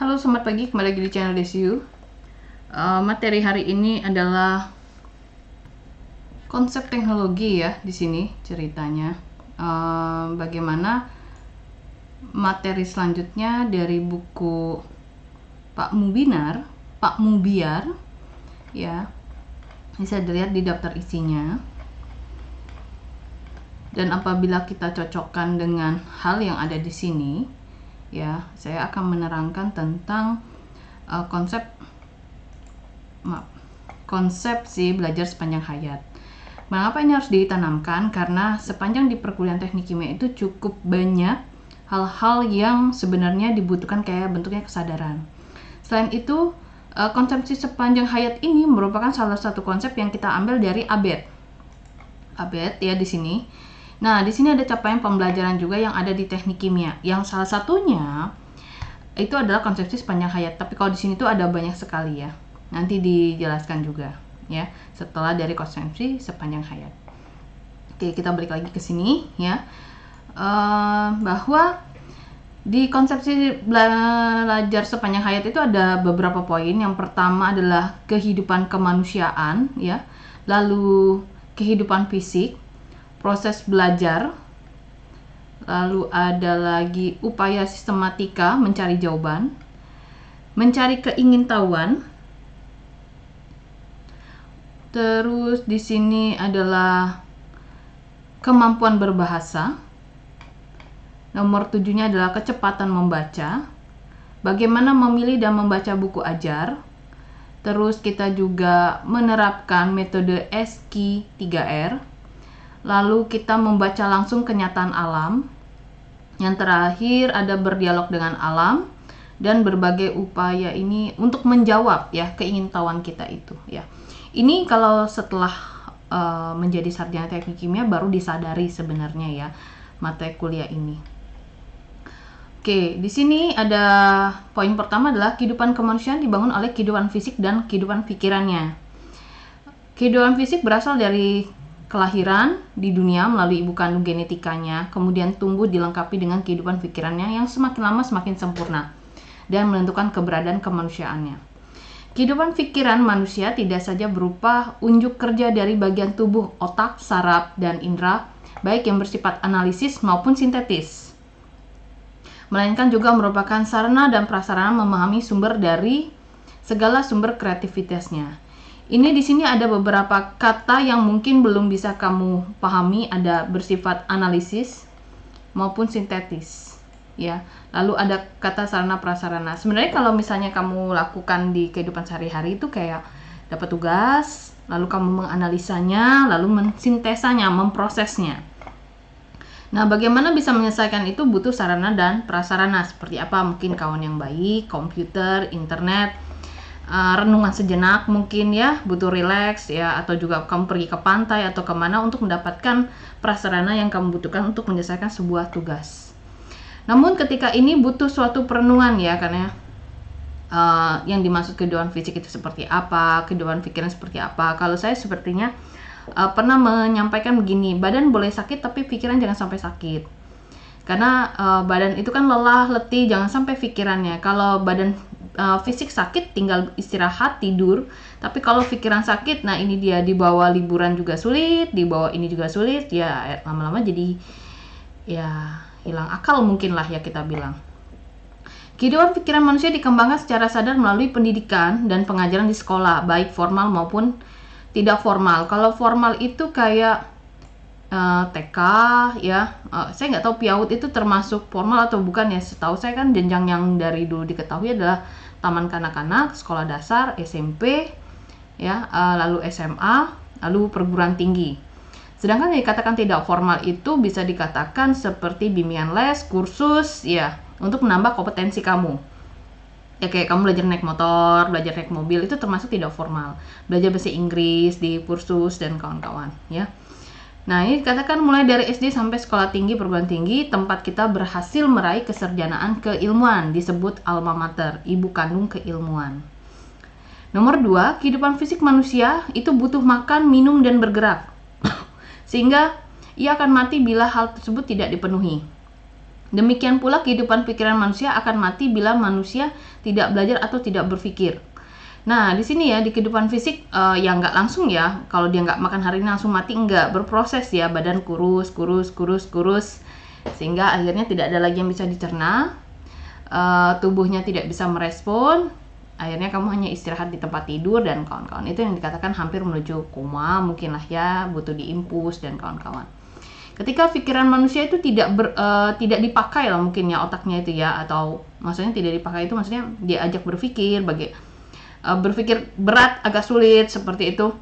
Halo, selamat pagi. Kembali lagi di channel Desiu. Uh, materi hari ini adalah konsep teknologi ya di sini ceritanya. Uh, bagaimana materi selanjutnya dari buku Pak Mubinar, Pak Mubiar, ya bisa dilihat di daftar isinya. Dan apabila kita cocokkan dengan hal yang ada di sini, ya saya akan menerangkan tentang uh, konsep maaf, konsep si belajar sepanjang hayat mengapa ini harus ditanamkan karena sepanjang di perkuliahan teknik kimia itu cukup banyak hal-hal yang sebenarnya dibutuhkan kayak bentuknya kesadaran selain itu uh, eh, konsepsi sepanjang hayat ini merupakan salah satu konsep yang kita ambil dari abed abed ya di sini Nah, di sini ada capaian pembelajaran juga yang ada di teknik kimia. Yang salah satunya itu adalah konsepsi sepanjang hayat. Tapi kalau di sini itu ada banyak sekali ya. Nanti dijelaskan juga ya setelah dari konsepsi sepanjang hayat. Oke, kita balik lagi ke sini ya. Uh, bahwa di konsepsi belajar sepanjang hayat itu ada beberapa poin. Yang pertama adalah kehidupan kemanusiaan ya. Lalu kehidupan fisik, proses belajar, lalu ada lagi upaya sistematika mencari jawaban, mencari keingintahuan. Terus di sini adalah kemampuan berbahasa. Nomor tujuhnya adalah kecepatan membaca. Bagaimana memilih dan membaca buku ajar. Terus kita juga menerapkan metode ESKI 3R lalu kita membaca langsung kenyataan alam. Yang terakhir ada berdialog dengan alam dan berbagai upaya ini untuk menjawab ya keingintahuan kita itu ya. Ini kalau setelah uh, menjadi sarjana teknik kimia baru disadari sebenarnya ya mata kuliah ini. Oke, di sini ada poin pertama adalah kehidupan kemanusiaan dibangun oleh kehidupan fisik dan kehidupan pikirannya. Kehidupan fisik berasal dari kelahiran di dunia melalui ibu kandung genetikanya, kemudian tumbuh dilengkapi dengan kehidupan pikirannya yang semakin lama semakin sempurna dan menentukan keberadaan kemanusiaannya. Kehidupan pikiran manusia tidak saja berupa unjuk kerja dari bagian tubuh, otak, saraf, dan indera, baik yang bersifat analisis maupun sintetis. Melainkan juga merupakan sarana dan prasarana memahami sumber dari segala sumber kreativitasnya ini di sini ada beberapa kata yang mungkin belum bisa kamu pahami, ada bersifat analisis maupun sintetis, ya. Lalu ada kata sarana prasarana. Sebenarnya kalau misalnya kamu lakukan di kehidupan sehari-hari itu kayak dapat tugas, lalu kamu menganalisanya, lalu mensintesanya, memprosesnya. Nah, bagaimana bisa menyelesaikan itu butuh sarana dan prasarana seperti apa? Mungkin kawan yang baik, komputer, internet, Eh, renungan sejenak mungkin ya butuh relax ya atau juga kamu pergi ke pantai atau kemana untuk mendapatkan prasarana yang kamu butuhkan untuk menyelesaikan sebuah tugas. Namun ketika ini butuh suatu perenungan ya karena ya. uh, eh, yang dimaksud kehidupan fisik itu seperti apa, kehidupan pikiran seperti apa. Kalau saya sepertinya uh, pernah menyampaikan begini, badan boleh sakit tapi pikiran jangan sampai sakit karena uh, badan itu kan lelah letih jangan sampai pikirannya kalau badan uh, fisik sakit tinggal istirahat tidur tapi kalau pikiran sakit nah ini dia dibawa liburan juga sulit dibawa ini juga sulit ya eh, lama-lama jadi ya hilang akal mungkin lah ya kita bilang Kehidupan pikiran manusia dikembangkan secara sadar melalui pendidikan dan pengajaran di sekolah, baik formal maupun tidak formal. Kalau formal itu kayak uh, eh, TK, ya, uh, saya nggak tahu piaut itu termasuk formal atau bukan ya. Setahu saya kan jenjang yang dari dulu diketahui adalah taman kanak-kanak, sekolah dasar, SMP, ya, eh, lalu SMA, lalu perguruan tinggi. Sedangkan yang dikatakan tidak formal itu bisa dikatakan seperti bimbingan les, kursus, ya, untuk menambah kompetensi kamu. Ya kayak kamu belajar naik motor, belajar naik mobil itu termasuk tidak formal. Belajar bahasa Inggris di kursus dan kawan-kawan, ya. Nah, ini dikatakan mulai dari SD sampai sekolah tinggi perguruan tinggi, tempat kita berhasil meraih keserjanaan keilmuan, disebut alma mater, ibu kandung keilmuan. Nomor dua, kehidupan fisik manusia itu butuh makan, minum, dan bergerak. Sehingga ia akan mati bila hal tersebut tidak dipenuhi. Demikian pula kehidupan pikiran manusia akan mati bila manusia tidak belajar atau tidak berpikir. Nah, di sini ya di kehidupan fisik uh, ya nggak langsung ya. Kalau dia nggak makan hari ini langsung mati nggak berproses ya badan kurus, kurus, kurus, kurus sehingga akhirnya tidak ada lagi yang bisa dicerna. Uh, tubuhnya tidak bisa merespon. Akhirnya kamu hanya istirahat di tempat tidur dan kawan-kawan. Itu yang dikatakan hampir menuju koma mungkinlah ya, butuh diimpus dan kawan-kawan. Ketika pikiran manusia itu tidak ber, uh, tidak dipakai lah mungkin ya otaknya itu ya atau maksudnya tidak dipakai itu maksudnya diajak berpikir bagaimana Eh, berpikir berat agak sulit seperti itu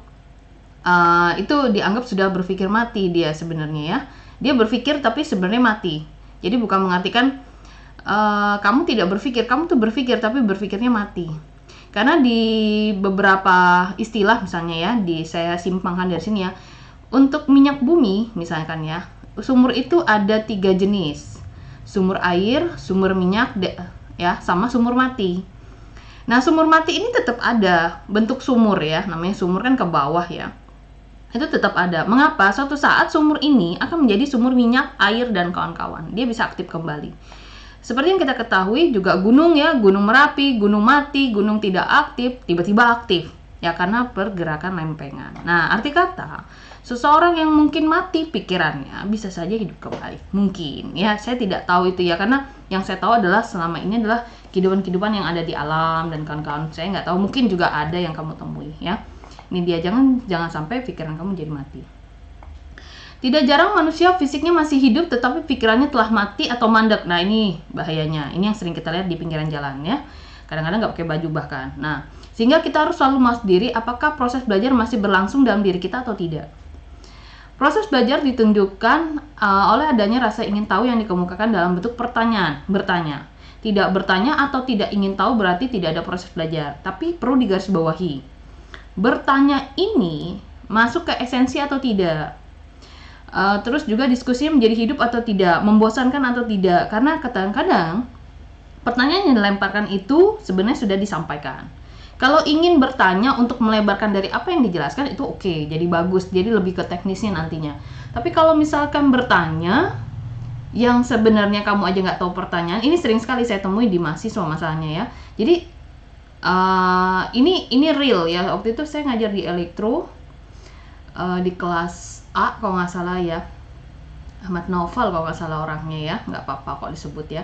uh, itu dianggap sudah berpikir mati dia sebenarnya ya dia berpikir tapi sebenarnya mati jadi bukan mengartikan uh, kamu tidak berpikir kamu tuh berpikir tapi berpikirnya mati karena di beberapa istilah misalnya ya di saya simpangkan dari sini ya untuk minyak bumi misalkan ya sumur itu ada tiga jenis sumur air sumur minyak ya sama sumur mati Nah, sumur mati ini tetap ada bentuk sumur ya, namanya sumur kan ke bawah ya. Itu tetap ada. Mengapa? Suatu saat sumur ini akan menjadi sumur minyak, air dan kawan-kawan. Dia bisa aktif kembali. Seperti yang kita ketahui juga gunung ya, gunung Merapi, gunung mati, gunung tidak aktif, tiba-tiba aktif. Ya karena pergerakan lempengan. Nah, arti kata, seseorang yang mungkin mati pikirannya bisa saja hidup kembali. Mungkin ya, saya tidak tahu itu ya karena yang saya tahu adalah selama ini adalah kehidupan-kehidupan yang ada di alam dan kawan-kawan saya nggak tahu mungkin juga ada yang kamu temui ya ini dia jangan jangan sampai pikiran kamu jadi mati tidak jarang manusia fisiknya masih hidup tetapi pikirannya telah mati atau mandek nah ini bahayanya ini yang sering kita lihat di pinggiran jalan ya kadang-kadang nggak pakai baju bahkan nah sehingga kita harus selalu mas diri apakah proses belajar masih berlangsung dalam diri kita atau tidak Proses belajar ditunjukkan uh, oleh adanya rasa ingin tahu yang dikemukakan dalam bentuk pertanyaan, bertanya tidak bertanya atau tidak ingin tahu berarti tidak ada proses belajar. Tapi perlu digarisbawahi. Bertanya ini masuk ke esensi atau tidak. Uh, terus juga diskusinya menjadi hidup atau tidak, membosankan atau tidak. Karena kadang-kadang pertanyaan yang dilemparkan itu sebenarnya sudah disampaikan. Kalau ingin bertanya untuk melebarkan dari apa yang dijelaskan itu oke, okay, jadi bagus, jadi lebih ke teknisnya nantinya. Tapi kalau misalkan bertanya yang sebenarnya kamu aja nggak tahu pertanyaan ini sering sekali saya temui di mahasiswa masalahnya ya jadi uh, ini ini real ya waktu itu saya ngajar di elektro uh, di kelas A kalau nggak salah ya Ahmad Novel kalau nggak salah orangnya ya nggak apa-apa kok disebut ya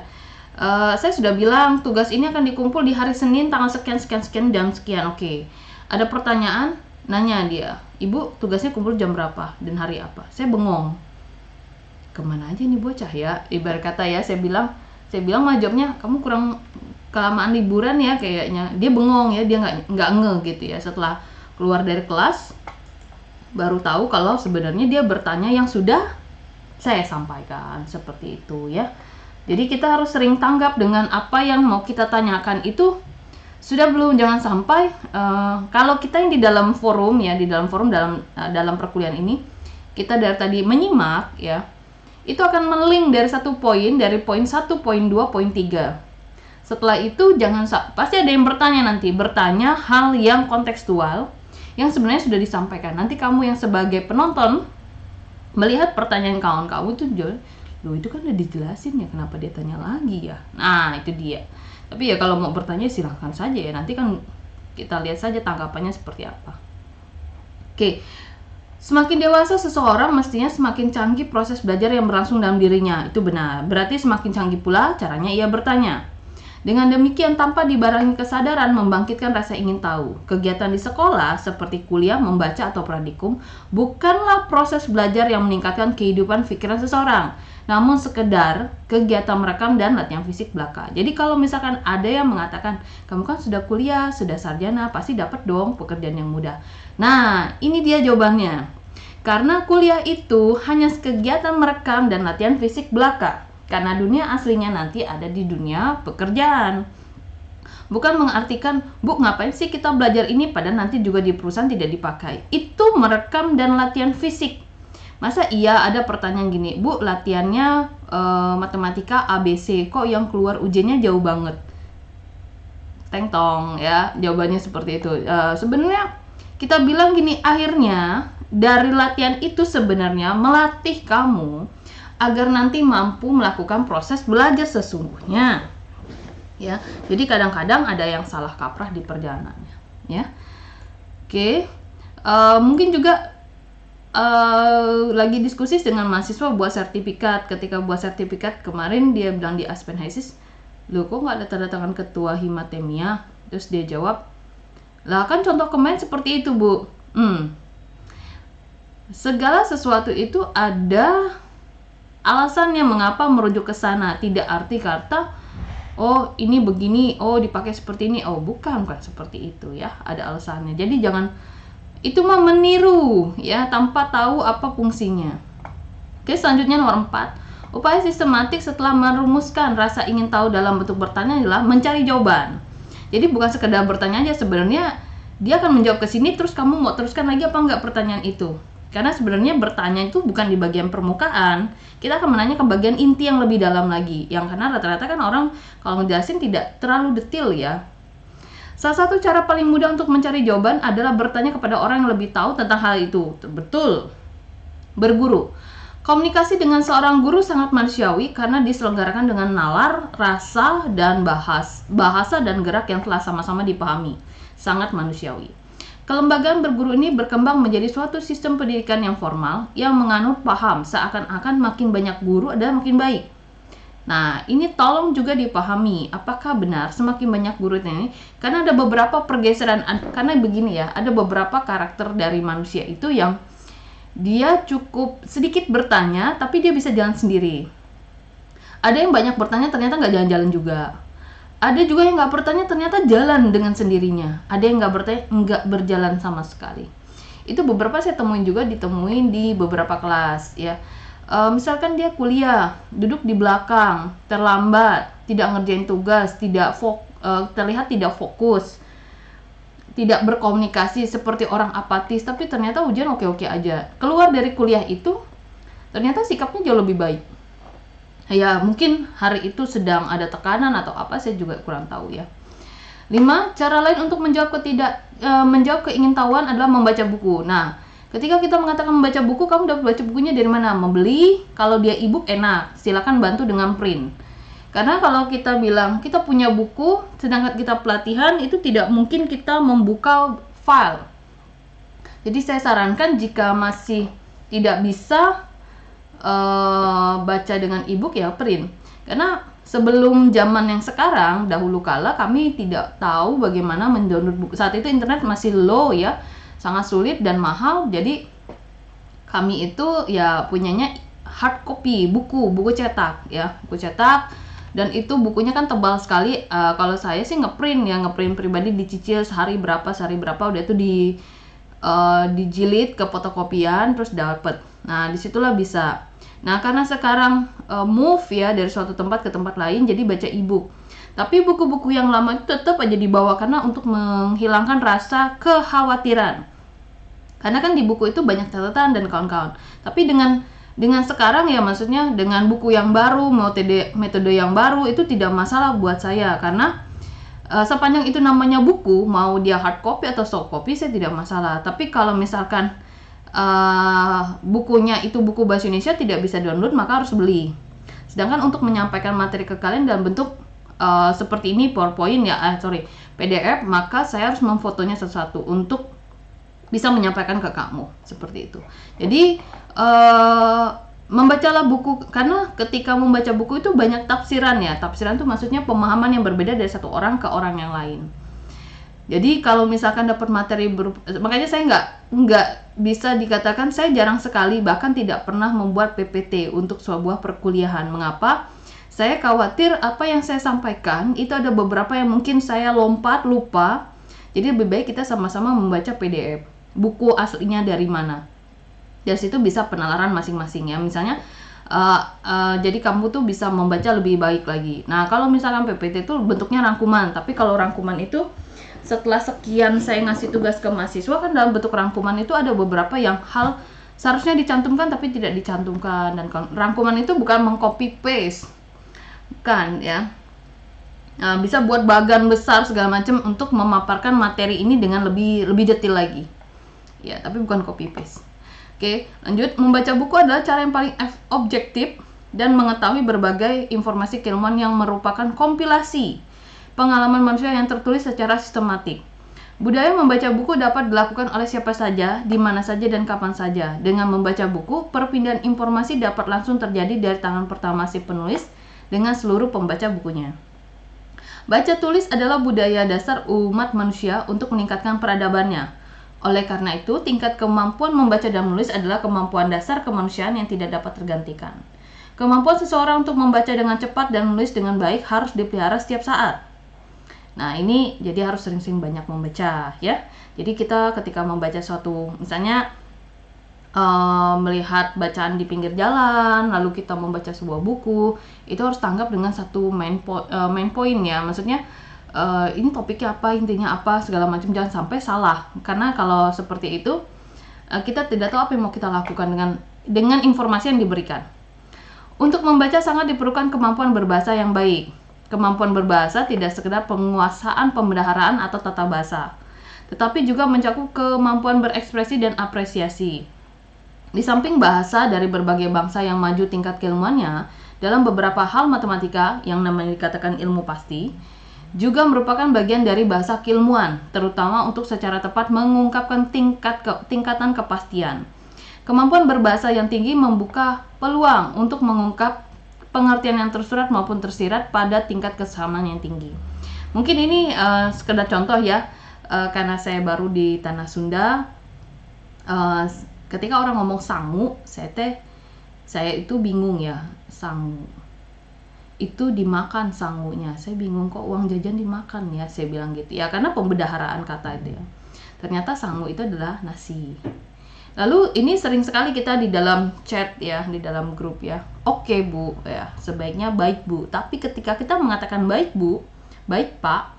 uh, saya sudah bilang tugas ini akan dikumpul di hari Senin tanggal sekian sekian sekian jam sekian oke okay. ada pertanyaan nanya dia ibu tugasnya kumpul jam berapa dan hari apa saya bengong kemana aja nih bocah ya ibarat kata ya saya bilang saya bilang mah kamu kurang kelamaan liburan ya kayaknya dia bengong ya dia nggak nggak nge gitu ya setelah keluar dari kelas baru tahu kalau sebenarnya dia bertanya yang sudah saya sampaikan seperti itu ya jadi kita harus sering tanggap dengan apa yang mau kita tanyakan itu sudah belum jangan sampai uh, kalau kita yang di dalam forum ya di dalam forum dalam uh, dalam perkuliahan ini kita dari tadi menyimak ya itu akan melink dari satu poin dari poin 1, poin 2, poin 3. Setelah itu jangan pasti ada yang bertanya nanti, bertanya hal yang kontekstual yang sebenarnya sudah disampaikan. Nanti kamu yang sebagai penonton melihat pertanyaan kawan kamu itu lo itu kan udah dijelasin ya kenapa dia tanya lagi ya. Nah, itu dia. Tapi ya kalau mau bertanya silahkan saja ya. Nanti kan kita lihat saja tanggapannya seperti apa. Oke, Semakin dewasa seseorang mestinya semakin canggih proses belajar yang berlangsung dalam dirinya. Itu benar. Berarti semakin canggih pula caranya ia bertanya. Dengan demikian tanpa dibarengi kesadaran membangkitkan rasa ingin tahu. Kegiatan di sekolah seperti kuliah, membaca atau pradikum bukanlah proses belajar yang meningkatkan kehidupan pikiran seseorang, namun sekedar kegiatan merekam dan latihan fisik belaka. Jadi kalau misalkan ada yang mengatakan, kamu kan sudah kuliah, sudah sarjana, pasti dapat dong pekerjaan yang mudah. Nah, ini dia jawabannya. Karena kuliah itu hanya kegiatan merekam dan latihan fisik belaka, karena dunia aslinya nanti ada di dunia pekerjaan. Bukan mengartikan, Bu, ngapain sih kita belajar ini pada nanti juga di perusahaan tidak dipakai. Itu merekam dan latihan fisik. Masa iya ada pertanyaan gini, Bu, latihannya e, matematika ABC, kok yang keluar ujiannya jauh banget? tong ya, jawabannya seperti itu. E, Sebenarnya kita bilang gini, akhirnya dari latihan itu sebenarnya melatih kamu agar nanti mampu melakukan proses belajar sesungguhnya. Ya. Jadi kadang-kadang ada yang salah kaprah di perjalanannya, ya. Oke. Uh, mungkin juga uh, lagi diskusi dengan mahasiswa buat sertifikat. Ketika buat sertifikat kemarin dia bilang di Aspen Hesis, "Loh, kok nggak ada tanda tangan ketua Himatemia?" Terus dia jawab, "Lah kan contoh kemarin seperti itu, Bu." Hmm, segala sesuatu itu ada alasannya mengapa merujuk ke sana tidak arti kata oh ini begini oh dipakai seperti ini oh bukan bukan seperti itu ya ada alasannya jadi jangan itu mah meniru ya tanpa tahu apa fungsinya oke selanjutnya nomor 4 upaya sistematik setelah merumuskan rasa ingin tahu dalam bentuk bertanya adalah mencari jawaban jadi bukan sekedar bertanya aja sebenarnya dia akan menjawab ke sini terus kamu mau teruskan lagi apa enggak pertanyaan itu karena sebenarnya bertanya itu bukan di bagian permukaan. Kita akan menanya ke bagian inti yang lebih dalam lagi. Yang karena rata-rata kan orang kalau ngejelasin tidak terlalu detail ya. Salah satu cara paling mudah untuk mencari jawaban adalah bertanya kepada orang yang lebih tahu tentang hal itu. Betul. Berguru. Komunikasi dengan seorang guru sangat manusiawi karena diselenggarakan dengan nalar, rasa, dan bahas, bahasa dan gerak yang telah sama-sama dipahami. Sangat manusiawi. Kelembagaan berguru ini berkembang menjadi suatu sistem pendidikan yang formal yang menganut paham seakan-akan makin banyak guru adalah makin baik. Nah, ini tolong juga dipahami apakah benar semakin banyak guru ini karena ada beberapa pergeseran karena begini ya, ada beberapa karakter dari manusia itu yang dia cukup sedikit bertanya tapi dia bisa jalan sendiri. Ada yang banyak bertanya ternyata nggak jalan-jalan juga ada juga yang nggak bertanya ternyata jalan dengan sendirinya ada yang nggak bertanya nggak berjalan sama sekali itu beberapa saya temuin juga ditemuin di beberapa kelas ya e, misalkan dia kuliah duduk di belakang terlambat tidak ngerjain tugas tidak fok, e, terlihat tidak fokus tidak berkomunikasi seperti orang apatis tapi ternyata ujian oke-oke aja keluar dari kuliah itu ternyata sikapnya jauh lebih baik ya mungkin hari itu sedang ada tekanan atau apa saya juga kurang tahu ya. 5. Cara lain untuk menjawab ketidak e, menjawab keingintahuan adalah membaca buku. Nah, ketika kita mengatakan membaca buku, kamu dapat baca bukunya dari mana? Membeli. Kalau dia e enak, silakan bantu dengan print. Karena kalau kita bilang kita punya buku sedangkan kita pelatihan itu tidak mungkin kita membuka file. Jadi saya sarankan jika masih tidak bisa Eh, baca dengan e ya print. Karena sebelum zaman yang sekarang dahulu kala kami tidak tahu bagaimana mendownload buku saat itu internet masih low ya sangat sulit dan mahal jadi kami itu ya punyanya hard copy buku buku cetak ya buku cetak dan itu bukunya kan tebal sekali uh, kalau saya sih ngeprint ya ngeprint pribadi dicicil sehari berapa sehari berapa udah itu di uh, dijilid ke fotokopian terus dapat nah disitulah bisa Nah, karena sekarang uh, move ya dari suatu tempat ke tempat lain, jadi baca e Tapi buku-buku yang lama itu tetap aja dibawa karena untuk menghilangkan rasa kekhawatiran. Karena kan di buku itu banyak catatan dan kawan-kawan. Tapi dengan dengan sekarang ya maksudnya dengan buku yang baru metode metode yang baru itu tidak masalah buat saya karena uh, sepanjang itu namanya buku mau dia hard copy atau soft copy saya tidak masalah tapi kalau misalkan uh, bukunya itu buku bahasa Indonesia tidak bisa download maka harus beli. Sedangkan untuk menyampaikan materi ke kalian dalam bentuk uh, seperti ini PowerPoint ya, eh, sorry PDF, maka saya harus memfotonya satu-satu untuk bisa menyampaikan ke kamu seperti itu. Jadi uh, membacalah buku karena ketika membaca buku itu banyak tafsiran ya. Tafsiran itu maksudnya pemahaman yang berbeda dari satu orang ke orang yang lain. Jadi kalau misalkan dapat materi berupa, makanya saya nggak nggak bisa dikatakan saya jarang sekali bahkan tidak pernah membuat PPT untuk sebuah perkuliahan. Mengapa? Saya khawatir apa yang saya sampaikan itu ada beberapa yang mungkin saya lompat lupa. Jadi lebih baik kita sama-sama membaca PDF buku aslinya dari mana. Dari situ bisa penalaran masing-masing ya. Misalnya uh, uh, jadi kamu tuh bisa membaca lebih baik lagi. Nah, kalau misalnya PPT itu bentuknya rangkuman, tapi kalau rangkuman itu setelah sekian saya ngasih tugas ke mahasiswa kan dalam bentuk rangkuman itu ada beberapa yang hal seharusnya dicantumkan tapi tidak dicantumkan dan rangkuman itu bukan mengcopy paste. kan ya. Nah, bisa buat bagan besar segala macam untuk memaparkan materi ini dengan lebih lebih detail lagi. Ya, tapi bukan copy paste. Oke, lanjut. Membaca buku adalah cara yang paling objektif dan mengetahui berbagai informasi keilmuan yang merupakan kompilasi pengalaman manusia yang tertulis secara sistematik. Budaya membaca buku dapat dilakukan oleh siapa saja, di mana saja, dan kapan saja. Dengan membaca buku, perpindahan informasi dapat langsung terjadi dari tangan pertama si penulis dengan seluruh pembaca bukunya. Baca tulis adalah budaya dasar umat manusia untuk meningkatkan peradabannya oleh karena itu, tingkat kemampuan membaca dan menulis adalah kemampuan dasar kemanusiaan yang tidak dapat tergantikan. Kemampuan seseorang untuk membaca dengan cepat dan menulis dengan baik harus dipelihara setiap saat. Nah, ini jadi harus sering-sering banyak membaca ya. Jadi kita ketika membaca suatu misalnya uh, melihat bacaan di pinggir jalan, lalu kita membaca sebuah buku, itu harus tanggap dengan satu main po eh, main point ya. Maksudnya uh, ini topiknya apa intinya apa segala macam jangan sampai salah karena kalau seperti itu uh, kita tidak tahu apa yang mau kita lakukan dengan dengan informasi yang diberikan untuk membaca sangat diperlukan kemampuan berbahasa yang baik kemampuan berbahasa tidak sekedar penguasaan pembendaharaan atau tata bahasa tetapi juga mencakup kemampuan berekspresi dan apresiasi di samping bahasa dari berbagai bangsa yang maju tingkat keilmuannya, dalam beberapa hal matematika yang namanya dikatakan ilmu pasti, juga merupakan bagian dari bahasa keilmuan, terutama untuk secara tepat mengungkapkan tingkat ke, tingkatan kepastian. Kemampuan berbahasa yang tinggi membuka peluang untuk mengungkap pengertian yang tersurat maupun tersirat pada tingkat kesamaan yang tinggi. Mungkin ini uh, sekedar contoh ya, uh, karena saya baru di tanah Sunda. Uh, ketika orang ngomong sangu, saya teh saya itu bingung ya, sangu itu dimakan sanggunya, saya bingung kok uang jajan dimakan ya saya bilang gitu ya karena pembedaharaan kata dia ya. ternyata sanggup itu adalah nasi lalu ini sering sekali kita di dalam chat ya di dalam grup ya oke okay, bu ya sebaiknya baik bu tapi ketika kita mengatakan baik bu baik pak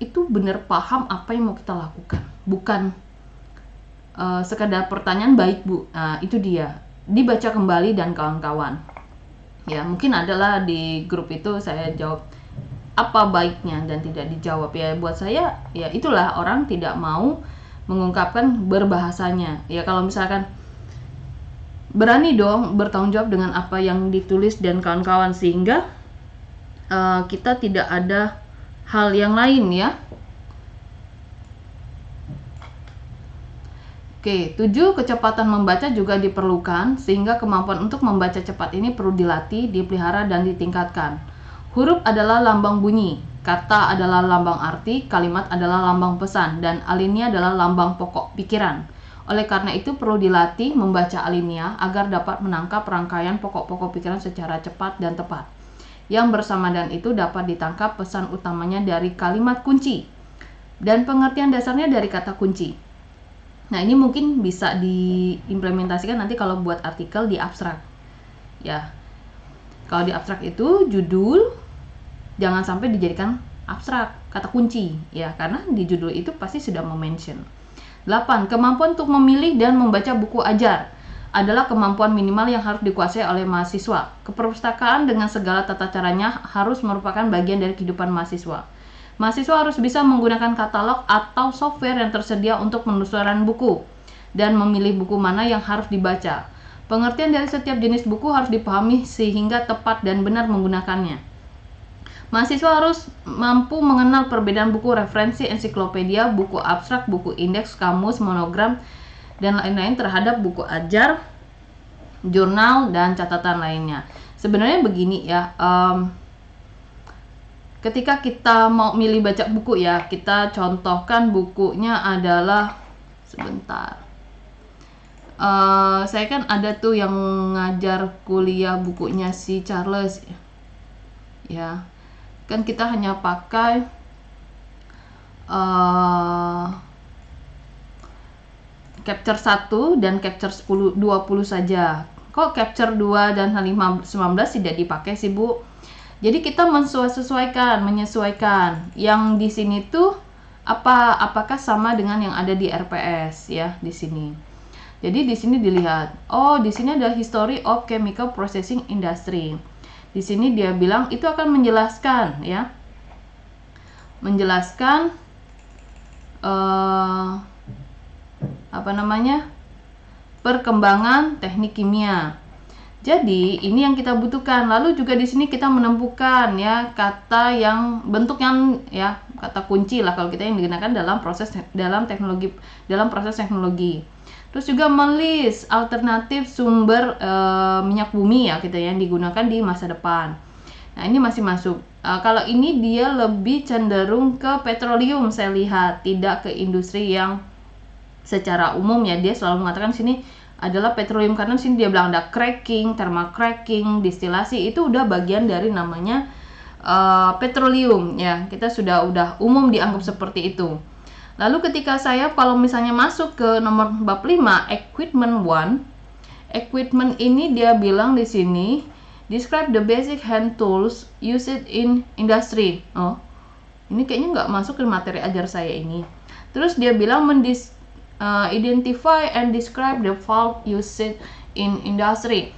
itu benar paham apa yang mau kita lakukan bukan uh, eh, sekadar pertanyaan baik bu nah, itu dia dibaca kembali dan kawan-kawan ya mungkin adalah di grup itu saya jawab apa baiknya dan tidak dijawab ya buat saya ya itulah orang tidak mau mengungkapkan berbahasanya ya kalau misalkan berani dong bertanggung jawab dengan apa yang ditulis dan kawan-kawan sehingga uh, kita tidak ada hal yang lain ya Oke, tujuh kecepatan membaca juga diperlukan sehingga kemampuan untuk membaca cepat ini perlu dilatih, dipelihara dan ditingkatkan. Huruf adalah lambang bunyi, kata adalah lambang arti, kalimat adalah lambang pesan dan alinea adalah lambang pokok pikiran. Oleh karena itu perlu dilatih membaca alinea agar dapat menangkap rangkaian pokok-pokok pikiran secara cepat dan tepat. Yang bersama dan itu dapat ditangkap pesan utamanya dari kalimat kunci dan pengertian dasarnya dari kata kunci. Nah, ini mungkin bisa diimplementasikan nanti kalau buat artikel di abstrak. Ya. Kalau di abstrak itu judul jangan sampai dijadikan abstrak, kata kunci ya, karena di judul itu pasti sudah mention. 8. Kemampuan untuk memilih dan membaca buku ajar adalah kemampuan minimal yang harus dikuasai oleh mahasiswa. Keperpustakaan dengan segala tata caranya harus merupakan bagian dari kehidupan mahasiswa mahasiswa harus bisa menggunakan katalog atau software yang tersedia untuk penelusuran buku dan memilih buku mana yang harus dibaca. Pengertian dari setiap jenis buku harus dipahami sehingga tepat dan benar menggunakannya. Mahasiswa harus mampu mengenal perbedaan buku referensi ensiklopedia, buku abstrak, buku indeks, kamus, monogram, dan lain-lain terhadap buku ajar, jurnal, dan catatan lainnya. Sebenarnya begini ya, um, ketika kita mau milih baca buku ya, kita contohkan bukunya adalah sebentar. Uh, saya kan ada tuh yang ngajar kuliah bukunya si Charles ya kan kita hanya pakai uh, capture 1 dan capture 10 20 saja kok capture 2 dan 5 19 tidak dipakai sih Bu jadi kita menyesuaikan, menyesuaikan. Yang di sini tuh apa apakah sama dengan yang ada di RPS ya di sini. Jadi di sini dilihat, oh di sini ada history of chemical processing industry. Di sini dia bilang itu akan menjelaskan ya. Menjelaskan uh, apa namanya? perkembangan teknik kimia jadi, ini yang kita butuhkan. Lalu juga di sini kita menemukan ya kata yang bentuk yang ya kata kunci lah kalau kita yang digunakan dalam proses dalam teknologi dalam proses teknologi. Terus juga melis alternatif sumber e, minyak bumi ya kita ya, yang digunakan di masa depan. Nah, ini masih masuk. E, kalau ini dia lebih cenderung ke petroleum saya lihat, tidak ke industri yang secara umum ya dia selalu mengatakan sini adalah petroleum karena sini dia bilang ada cracking, thermal cracking, distilasi itu udah bagian dari namanya uh, petroleum ya. Kita sudah udah umum dianggap seperti itu. Lalu ketika saya kalau misalnya masuk ke nomor bab 5 equipment one equipment ini dia bilang di sini describe the basic hand tools used in industry. Oh. Ini kayaknya nggak masuk ke materi ajar saya ini. Terus dia bilang mendis uh, identify and describe the fault used in industry.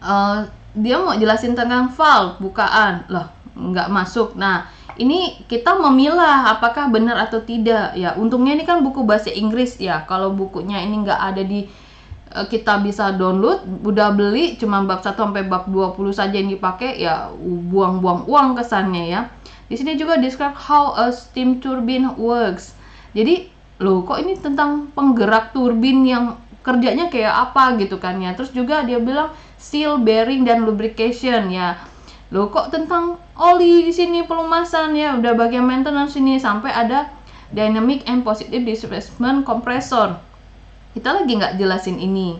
Uh, dia mau jelasin tentang fault bukaan, loh nggak masuk. Nah ini kita memilah apakah benar atau tidak ya. Untungnya ini kan buku bahasa Inggris ya. Kalau bukunya ini nggak ada di uh, kita bisa download, udah beli cuma bab 1 sampai bab 20 saja yang dipakai ya buang-buang uang kesannya ya. Di sini juga describe how a steam turbine works. Jadi loh kok ini tentang penggerak turbin yang kerjanya kayak apa gitu kan ya terus juga dia bilang seal bearing dan lubrication ya loh kok tentang oli di sini pelumasan ya udah bagian maintenance ini sampai ada dynamic and positive displacement compressor kita lagi nggak jelasin ini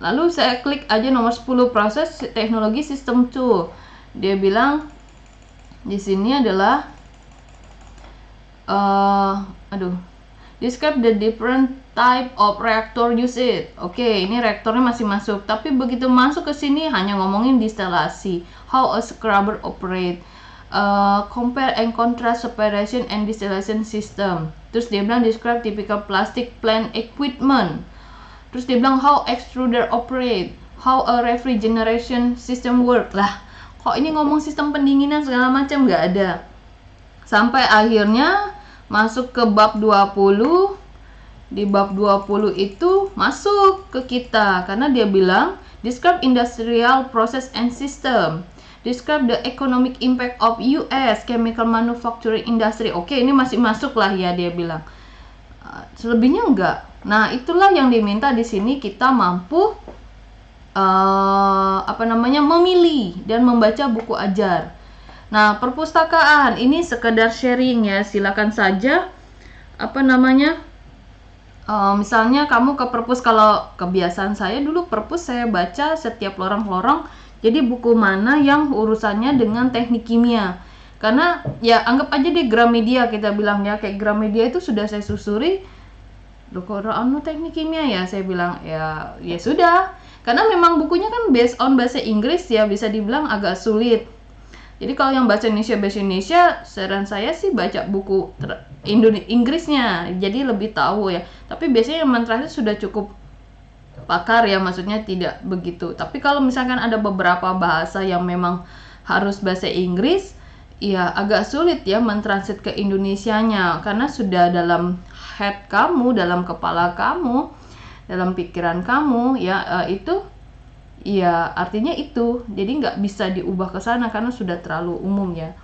lalu saya klik aja nomor 10 proses teknologi sistem 2 dia bilang di sini adalah uh, aduh Describe the different type of reactor used. Oke, okay, ini reaktornya masih masuk, tapi begitu masuk ke sini hanya ngomongin distilasi. How a scrubber operate. Uh, compare and contrast separation and distillation system. Terus dia bilang describe typical plastic plant equipment. Terus dia bilang how extruder operate, how a refrigeration system work. Lah, kok ini ngomong sistem pendinginan segala macam nggak ada. Sampai akhirnya masuk ke bab 20 di bab 20 itu masuk ke kita karena dia bilang describe industrial process and system describe the economic impact of US chemical manufacturing industry oke ini masih masuk lah ya dia bilang eh, selebihnya enggak nah itulah yang diminta di sini kita mampu uh, apa namanya memilih dan membaca buku ajar Nah, perpustakaan ini sekedar sharing ya. Silakan saja apa namanya? Uh, misalnya kamu ke perpus kalau kebiasaan saya dulu perpus saya baca setiap lorong-lorong. Jadi buku mana yang urusannya dengan teknik kimia. Karena ya anggap aja deh Gramedia kita bilang ya kayak Gramedia itu sudah saya susuri Loh anu teknik kimia ya saya bilang ya ya sudah karena memang bukunya kan based on bahasa Inggris ya bisa dibilang agak sulit jadi kalau yang bahasa Indonesia bahasa Indonesia, saran saya sih baca buku Indonesia Inggrisnya, jadi lebih tahu ya. Tapi biasanya yang mentransit sudah cukup pakar ya, maksudnya tidak begitu. Tapi kalau misalkan ada beberapa bahasa yang memang harus bahasa Inggris, ya agak sulit ya mentransit ke Indonesianya karena sudah dalam head kamu, dalam kepala kamu, dalam pikiran kamu ya eh, itu Iya, artinya itu. Jadi nggak bisa diubah ke sana karena sudah terlalu umum ya.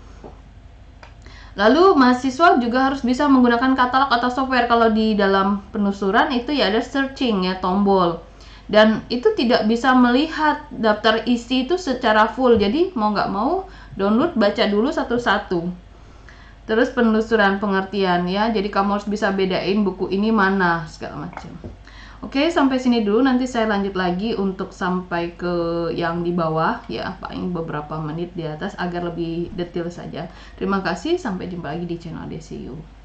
Lalu mahasiswa juga harus bisa menggunakan katalog atau software kalau di dalam penelusuran itu ya ada searching ya tombol dan itu tidak bisa melihat daftar isi itu secara full jadi mau nggak mau download baca dulu satu-satu terus penelusuran pengertian ya jadi kamu harus bisa bedain buku ini mana segala macam Oke, sampai sini dulu. Nanti saya lanjut lagi untuk sampai ke yang di bawah, ya, paling beberapa menit di atas agar lebih detail saja. Terima kasih, sampai jumpa lagi di channel DCU.